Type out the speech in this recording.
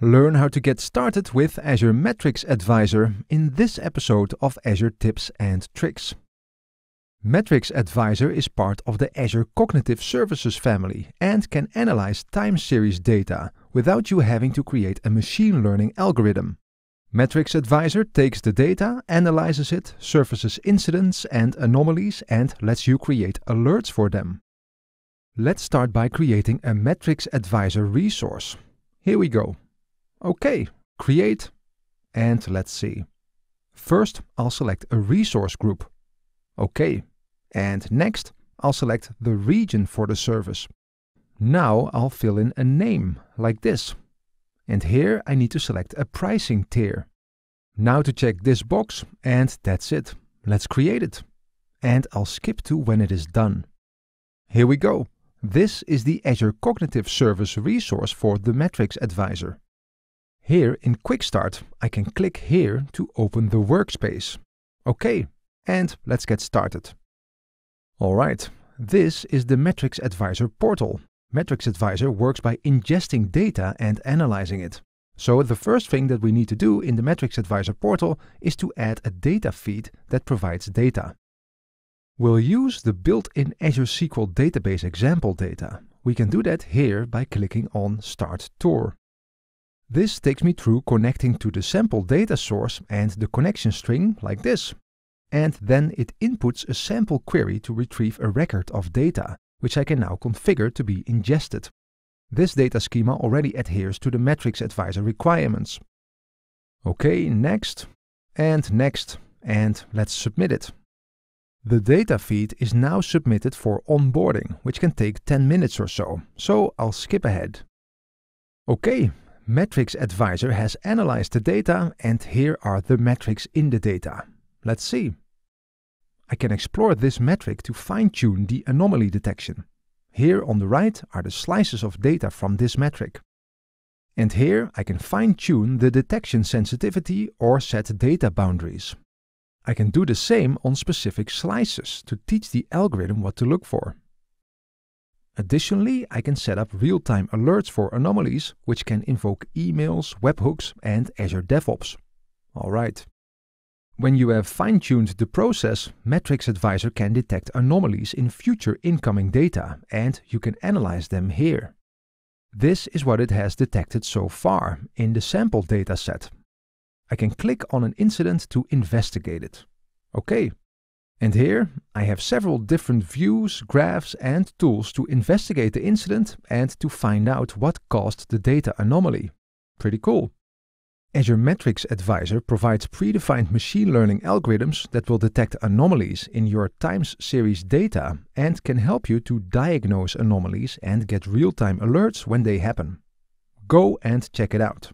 Learn how to get started with Azure Metrics Advisor in this episode of Azure Tips and Tricks. Metrics Advisor is part of the Azure Cognitive Services family and can analyze time series data without you having to create a machine learning algorithm. Metrics Advisor takes the data, analyzes it, surfaces incidents and anomalies, and lets you create alerts for them. Let's start by creating a Metrics Advisor resource. Here we go. Okay, create and let's see. First, I'll select a resource group. Okay. And next, I'll select the region for the service. Now I'll fill in a name, like this. And here I need to select a pricing tier. Now to check this box, and that's it. Let's create it. And I'll skip to when it is done. Here we go. This is the Azure Cognitive Service resource for the Metrics Advisor. Here in Quick Start, I can click here to open the workspace. Okay, and let's get started. Alright, this is the Metrics Advisor portal. Metrics Advisor works by ingesting data and analyzing it. So the first thing that we need to do in the Metrics Advisor portal is to add a data feed that provides data. We'll use the built-in Azure SQL Database example data. We can do that here by clicking on Start Tour. This takes me through connecting to the sample data source and the connection string like this. And then it inputs a sample query to retrieve a record of data, which I can now configure to be ingested. This data schema already adheres to the Metrics Advisor requirements. OK, next, and next, and let's submit it. The data feed is now submitted for onboarding, which can take 10 minutes or so, so I'll skip ahead. OK, Metrics Advisor has analyzed the data and here are the metrics in the data. Let's see. I can explore this metric to fine-tune the anomaly detection. Here on the right are the slices of data from this metric. And here I can fine-tune the detection sensitivity or set data boundaries. I can do the same on specific slices to teach the algorithm what to look for. Additionally, I can set up real-time alerts for anomalies, which can invoke emails, webhooks, and Azure DevOps. All right. When you have fine-tuned the process, Metrics Advisor can detect anomalies in future incoming data, and you can analyze them here. This is what it has detected so far in the sample dataset. I can click on an incident to investigate it. Okay, and here I have several different views, graphs and tools to investigate the incident and to find out what caused the data anomaly. Pretty cool. Azure Metrics Advisor provides predefined machine learning algorithms that will detect anomalies in your times series data and can help you to diagnose anomalies and get real-time alerts when they happen. Go and check it out.